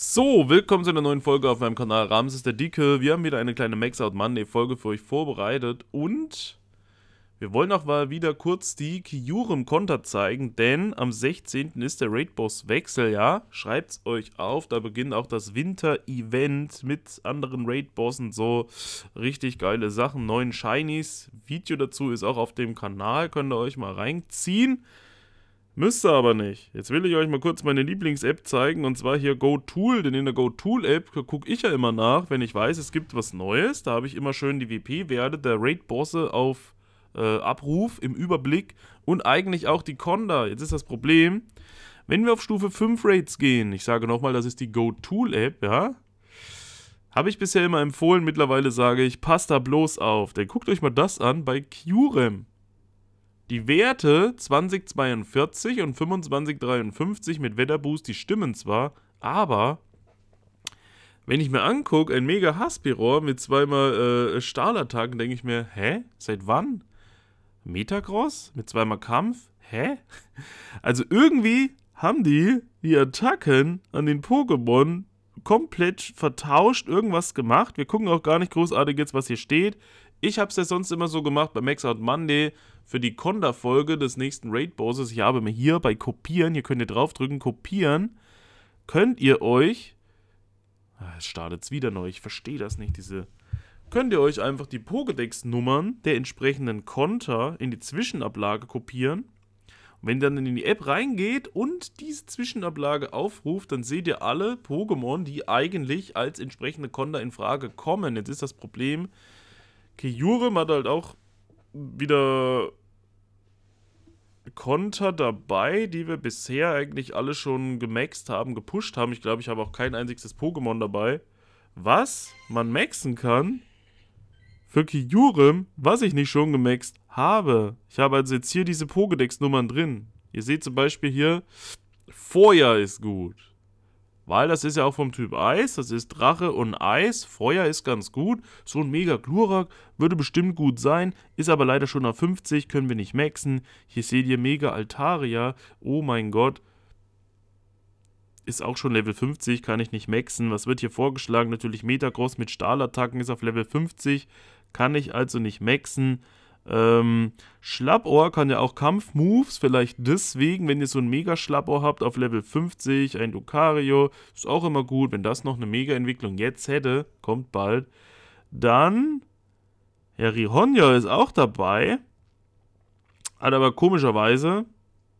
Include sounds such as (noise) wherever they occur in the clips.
So, willkommen zu einer neuen Folge auf meinem Kanal Ramses der Dicke. Wir haben wieder eine kleine Max Out Monday Folge für euch vorbereitet und wir wollen auch mal wieder kurz die Kiurim Konter zeigen, denn am 16. ist der Raid Boss Wechsel, ja? Schreibt's euch auf, da beginnt auch das Winter Event mit anderen Raid Bossen, so richtig geile Sachen, neuen Shinies. Video dazu ist auch auf dem Kanal, könnt ihr euch mal reinziehen. Müsst ihr aber nicht. Jetzt will ich euch mal kurz meine Lieblings-App zeigen und zwar hier GoTool, denn in der GoTool-App gucke ich ja immer nach, wenn ich weiß, es gibt was Neues. Da habe ich immer schön die WP-Werte der Raid-Bosse auf äh, Abruf im Überblick und eigentlich auch die Conda. Jetzt ist das Problem, wenn wir auf Stufe 5 Raids gehen, ich sage nochmal, das ist die GoTool-App, ja, habe ich bisher immer empfohlen, mittlerweile sage ich, passt da bloß auf. Denn guckt euch mal das an bei QREM die Werte 2042 und 2553 mit Wetterboost, die stimmen zwar, aber wenn ich mir angucke, ein mega Haspirohr mit zweimal äh, Stahlattacken, denke ich mir, hä? Seit wann? Metacross? Mit zweimal Kampf? Hä? (laughs) Also irgendwie haben die die Attacken an den Pokémon komplett vertauscht, irgendwas gemacht. Wir gucken auch gar nicht großartig jetzt, was hier steht. Ich habe es ja sonst immer so gemacht bei Max Out Monday für die konda folge des nächsten Raid-Bosses. Ich habe mir hier bei Kopieren, hier könnt ihr draufdrücken, Kopieren, könnt ihr euch, ah, es startet es wieder neu, ich verstehe das nicht, diese, könnt ihr euch einfach die Pokédex-Nummern der entsprechenden Konter in die Zwischenablage kopieren. Und wenn ihr dann in die App reingeht und diese Zwischenablage aufruft, dann seht ihr alle Pokémon, die eigentlich als entsprechende Konter in Frage kommen. Jetzt ist das Problem, Okay, Jurem hat halt auch wieder Konter dabei, die wir bisher eigentlich alle schon gemaxt haben, gepusht haben. Ich glaube, ich habe auch kein einziges Pokémon dabei. Was man maxen kann für Kyurem, was ich nicht schon gemaxt habe. Ich habe also jetzt hier diese Pokédex-Nummern drin. Ihr seht zum Beispiel hier, Feuer ist gut. Weil das ist ja auch vom Typ Eis, das ist Drache und Eis, Feuer ist ganz gut, so ein mega Glurak würde bestimmt gut sein, ist aber leider schon auf 50, können wir nicht maxen. Hier seht ihr mega Altaria, oh mein Gott, ist auch schon Level 50, kann ich nicht maxen. Was wird hier vorgeschlagen? Natürlich Metagross mit Stahlattacken ist auf Level 50, kann ich also nicht maxen. Ähm, Schlappohr kann ja auch Kampfmoves, vielleicht deswegen, wenn ihr so ein Mega-Schlappohr habt auf Level 50, ein Lucario, ist auch immer gut, wenn das noch eine Mega-Entwicklung jetzt hätte, kommt bald. Dann, Herr Rihonja ist auch dabei, hat aber komischerweise,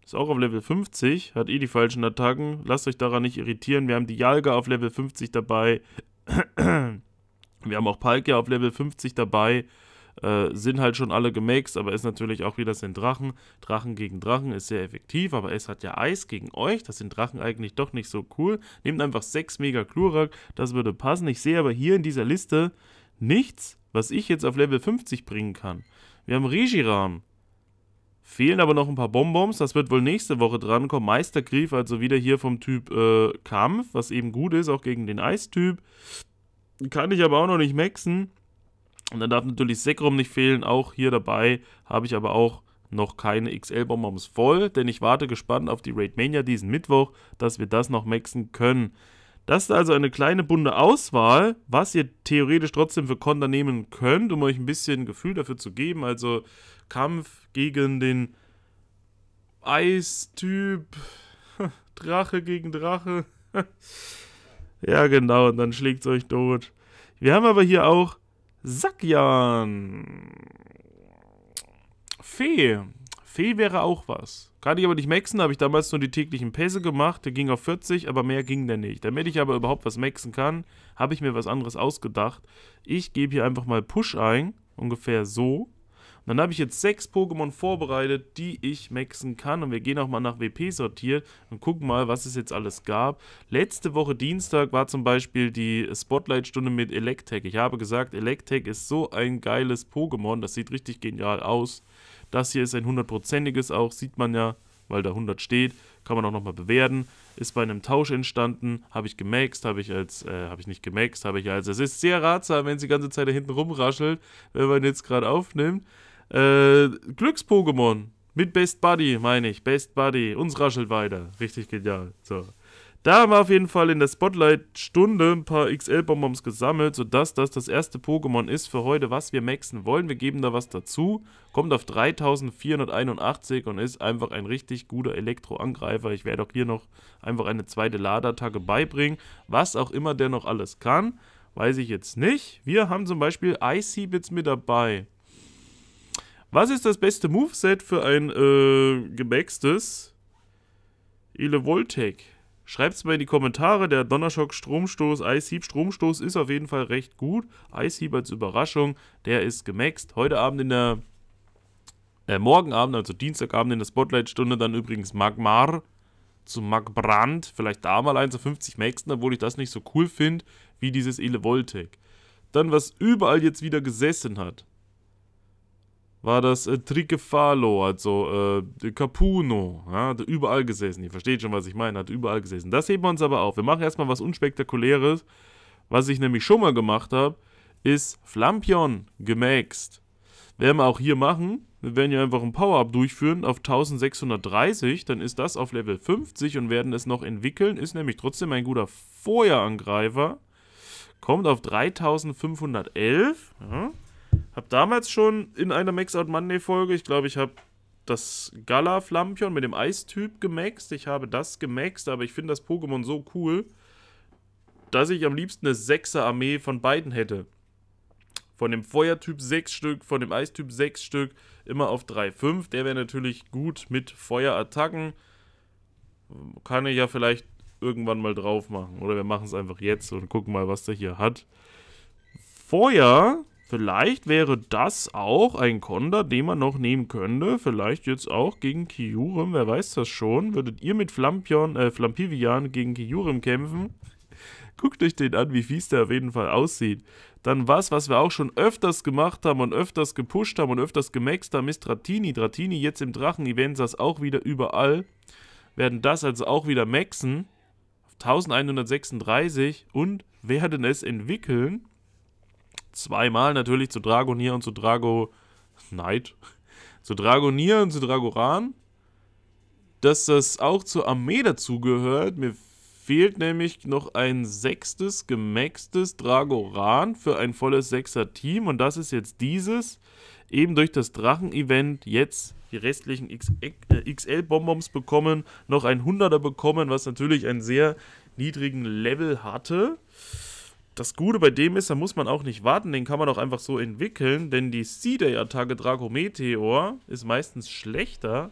ist auch auf Level 50, hat eh die falschen Attacken, lasst euch daran nicht irritieren, wir haben die Jalga auf Level 50 dabei, (clears throat) wir haben auch Palkia auf Level 50 dabei, äh, sind halt schon alle gemaxed, aber ist natürlich auch wieder sind Drachen. Drachen gegen Drachen ist sehr effektiv, aber es hat ja Eis gegen euch. Das sind Drachen eigentlich doch nicht so cool. Nehmt einfach 6 Mega Klurak, das würde passen. Ich sehe aber hier in dieser Liste nichts, was ich jetzt auf Level 50 bringen kann. Wir haben Regiram. Fehlen aber noch ein paar Bonbons, das wird wohl nächste Woche drankommen. Meistergriff, also wieder hier vom Typ äh, Kampf, was eben gut ist, auch gegen den Eistyp. Kann ich aber auch noch nicht maxen. Und dann darf natürlich Sekrom nicht fehlen. Auch hier dabei habe ich aber auch noch keine XL-Bonbons voll, denn ich warte gespannt auf die Raid Mania diesen Mittwoch, dass wir das noch maxen können. Das ist also eine kleine bunte Auswahl, was ihr theoretisch trotzdem für Konter nehmen könnt, um euch ein bisschen Gefühl dafür zu geben. Also Kampf gegen den Eistyp, (laughs) Drache gegen Drache. (laughs) ja, genau, und dann schlägt es euch tot. Wir haben aber hier auch Sackjan. Fee. Fee wäre auch was. Kann ich aber nicht maxen, habe ich damals nur die täglichen Pässe gemacht. Der ging auf 40, aber mehr ging der nicht. Damit ich aber überhaupt was maxen kann, habe ich mir was anderes ausgedacht. Ich gebe hier einfach mal Push ein, ungefähr so. Dann habe ich jetzt sechs Pokémon vorbereitet, die ich maxen kann. Und wir gehen auch mal nach WP sortiert und gucken mal, was es jetzt alles gab. Letzte Woche Dienstag war zum Beispiel die Spotlight-Stunde mit Electek. Ich habe gesagt, Electek ist so ein geiles Pokémon. Das sieht richtig genial aus. Das hier ist ein hundertprozentiges auch, sieht man ja, weil da 100 steht. Kann man auch nochmal bewerten. Ist bei einem Tausch entstanden. Habe ich gemaxt, habe ich als, äh, habe ich nicht gemaxt, habe ich als. Es ist sehr ratsam, wenn sie die ganze Zeit da hinten rumraschelt, wenn man jetzt gerade aufnimmt. Äh, Glücks-Pokémon mit Best Buddy, meine ich. Best Buddy. Uns raschelt weiter. Richtig genial. So. Da haben wir auf jeden Fall in der Spotlight-Stunde ein paar XL-Bonbons gesammelt, sodass das das erste Pokémon ist für heute, was wir maxen wollen. Wir geben da was dazu, kommt auf 3481 und ist einfach ein richtig guter Elektro-Angreifer. Ich werde auch hier noch einfach eine zweite Ladeattacke beibringen. Was auch immer der noch alles kann, weiß ich jetzt nicht. Wir haben zum Beispiel Icy-Bits mit dabei. Was ist das beste Moveset für ein äh, gemaxtes Schreibt es mal in die Kommentare. Der Donnerschock Stromstoß, Eishieb Stromstoß ist auf jeden Fall recht gut. Eishieb als Überraschung, der ist gemaxt. Heute Abend in der äh, morgen Abend, also Dienstagabend in der Spotlight-Stunde, dann übrigens Magmar zu Magbrand. Vielleicht da mal 1 auf 50 maxen, obwohl ich das nicht so cool finde, wie dieses Voltec. Dann, was überall jetzt wieder gesessen hat war das äh, Tricefalo, also äh, Capuno, ja, hat überall gesessen. Ihr versteht schon, was ich meine, hat überall gesessen. Das heben wir uns aber auf. Wir machen erstmal was Unspektakuläres. Was ich nämlich schon mal gemacht habe, ist Flampion gemaxt. Werden wir auch hier machen. Wir werden hier einfach ein Power-Up durchführen auf 1630. Dann ist das auf Level 50 und werden es noch entwickeln. Ist nämlich trotzdem ein guter Feuerangreifer. Kommt auf 3511. Ja. Habe damals schon in einer Max Out Monday Folge, ich glaube, ich habe das Gala Flampion mit dem Eistyp gemaxt. Ich habe das gemaxt, aber ich finde das Pokémon so cool, dass ich am liebsten eine 6er Armee von beiden hätte. Von dem Feuertyp 6 Stück, von dem Eistyp 6 Stück, immer auf 3,5. Der wäre natürlich gut mit Feuerattacken. Kann ich ja vielleicht irgendwann mal drauf machen. Oder wir machen es einfach jetzt und gucken mal, was der hier hat. Feuer Vielleicht wäre das auch ein Konter, den man noch nehmen könnte. Vielleicht jetzt auch gegen Kyurem, wer weiß das schon. Würdet ihr mit Flampion, äh, Flampivian gegen Kyurem kämpfen? Guckt euch den an, wie fies der auf jeden Fall aussieht. Dann was, was wir auch schon öfters gemacht haben und öfters gepusht haben und öfters gemaxt haben, ist Dratini. Dratini jetzt im Drachen-Event saß auch wieder überall. Werden das also auch wieder maxen. Auf 1136 und werden es entwickeln zweimal natürlich zu Dragonier und zu Drago Knight. Zu Dragonier und zu Dragoran. Dass das auch zur Armee dazugehört. Mir fehlt nämlich noch ein sechstes, gemaxtes Dragoran für ein volles Sechser-Team. Und das ist jetzt dieses. Eben durch das Drachen-Event jetzt die restlichen XL-Bonbons äh, bekommen, noch ein Hunderter bekommen, was natürlich einen sehr niedrigen Level hatte das Gute bei dem ist, da muss man auch nicht warten, den kann man auch einfach so entwickeln, denn die C-Day-Attacke Dracometeor ist meistens schlechter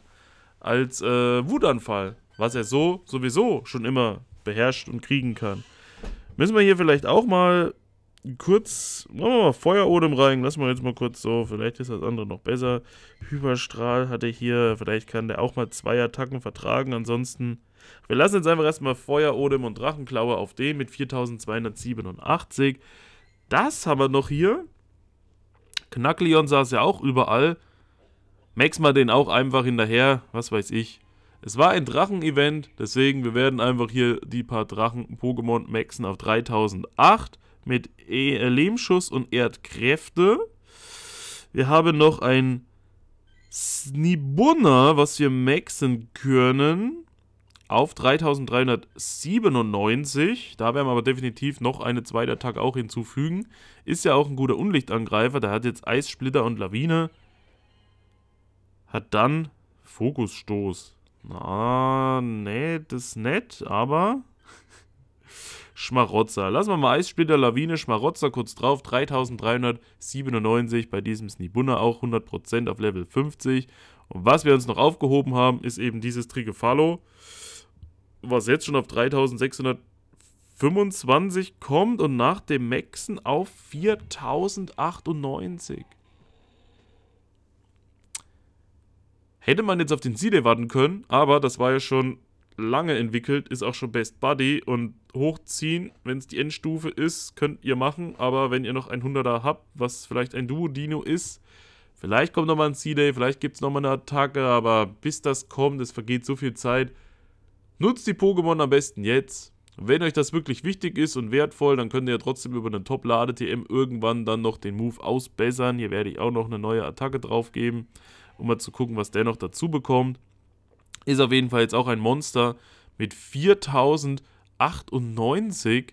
als äh, Wutanfall, was er so sowieso schon immer beherrscht und kriegen kann. Müssen wir hier vielleicht auch mal kurz, machen wir mal Feuerodem rein, lassen wir jetzt mal kurz so, vielleicht ist das andere noch besser. Hyperstrahl hat er hier, vielleicht kann der auch mal zwei Attacken vertragen, ansonsten wir lassen jetzt einfach erstmal Feuer, Odem und Drachenklaue auf den mit 4287. Das haben wir noch hier. Knackleon saß ja auch überall. Max mal den auch einfach hinterher, was weiß ich. Es war ein Drachen-Event, deswegen wir werden einfach hier die paar Drachen-Pokémon maxen auf 3008 mit e äh, Lehmschuss und Erdkräfte. Wir haben noch ein Snibunner, was wir maxen können auf 3397. Da werden wir aber definitiv noch eine zweite Attacke auch hinzufügen. Ist ja auch ein guter Unlichtangreifer. Der hat jetzt Eissplitter und Lawine. Hat dann Fokusstoß. Na, nee, das ist nett, aber... (laughs) Schmarotzer. Lassen wir mal Eissplitter, Lawine, Schmarotzer kurz drauf. 3397 bei diesem Snibunna auch 100% auf Level 50. Und was wir uns noch aufgehoben haben, ist eben dieses Trigefalo was jetzt schon auf 3625 kommt und nach dem Maxen auf 4098. Hätte man jetzt auf den Sile warten können, aber das war ja schon lange entwickelt, ist auch schon Best Buddy und hochziehen, wenn es die Endstufe ist, könnt ihr machen, aber wenn ihr noch ein 100er habt, was vielleicht ein Duo-Dino ist, vielleicht kommt nochmal ein C-Day, vielleicht gibt es nochmal eine Attacke, aber bis das kommt, es vergeht so viel Zeit, Nutzt die Pokémon am besten jetzt. Wenn euch das wirklich wichtig ist und wertvoll, dann könnt ihr ja trotzdem über eine Top-Lade-TM irgendwann dann noch den Move ausbessern. Hier werde ich auch noch eine neue Attacke drauf geben, um mal zu gucken, was der noch dazu bekommt. Ist auf jeden Fall jetzt auch ein Monster mit 4098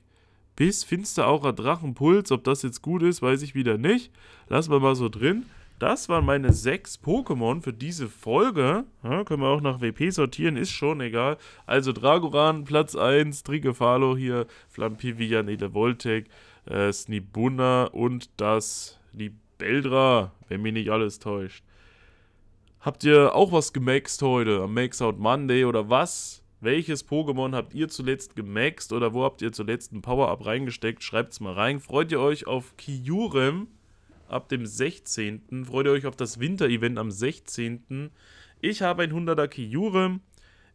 bis Finsteraucher Drachenpuls. Ob das jetzt gut ist, weiß ich wieder nicht. Lassen wir mal so drin. Das waren meine sechs Pokémon für diese Folge. Ja, können wir auch nach WP sortieren, ist schon egal. Also Dragoran, Platz 1, Trigefalo hier, Flampivian, Edelvoltec, äh, Snibunna und das Libeldra, wenn mich nicht alles täuscht. Habt ihr auch was gemaxt heute am Max Out Monday oder was? Welches Pokémon habt ihr zuletzt gemaxt oder wo habt ihr zuletzt ein Power-Up reingesteckt? Schreibt es mal rein. Freut ihr euch auf Kyurem? ab dem 16. Freut ihr euch auf das Winter-Event am 16. Ich habe ein 100er Kiyure.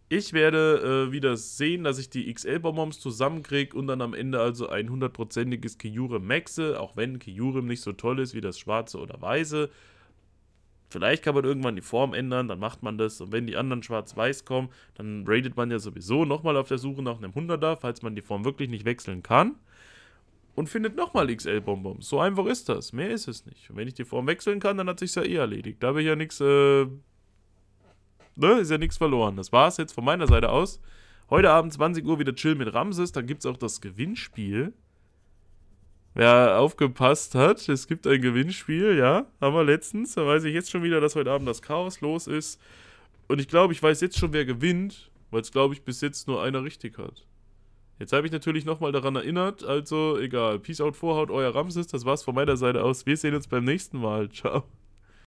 Ich werde äh, wieder sehen, dass ich die XL-Bonbons zusammenkriege und dann am Ende also ein hundertprozentiges Kiyure maxe, auch wenn Kiyurem nicht so toll ist wie das schwarze oder weiße. Vielleicht kann man irgendwann die Form ändern, dann macht man das. Und wenn die anderen schwarz-weiß kommen, dann raidet man ja sowieso nochmal auf der Suche nach einem 100er, falls man die Form wirklich nicht wechseln kann und findet nochmal XL-Bonbons. So einfach ist das. Mehr ist es nicht. Und wenn ich die Form wechseln kann, dann hat sich ja eh erledigt. Da habe ich ja nichts, äh, ne, ist ja nichts verloren. Das war es jetzt von meiner Seite aus. Heute Abend 20 Uhr wieder Chill mit Ramses. Dann gibt es auch das Gewinnspiel. Wer aufgepasst hat, es gibt ein Gewinnspiel, ja, haben wir letztens. Da weiß ich jetzt schon wieder, dass heute Abend das Chaos los ist. Und ich glaube, ich weiß jetzt schon, wer gewinnt, weil es, glaube ich, bis jetzt nur einer richtig hat. Jetzt habe ich natürlich nochmal daran erinnert, also egal. Peace out, Vorhaut, euer Ramses. Das war's von meiner Seite aus. Wir sehen uns beim nächsten Mal. Ciao.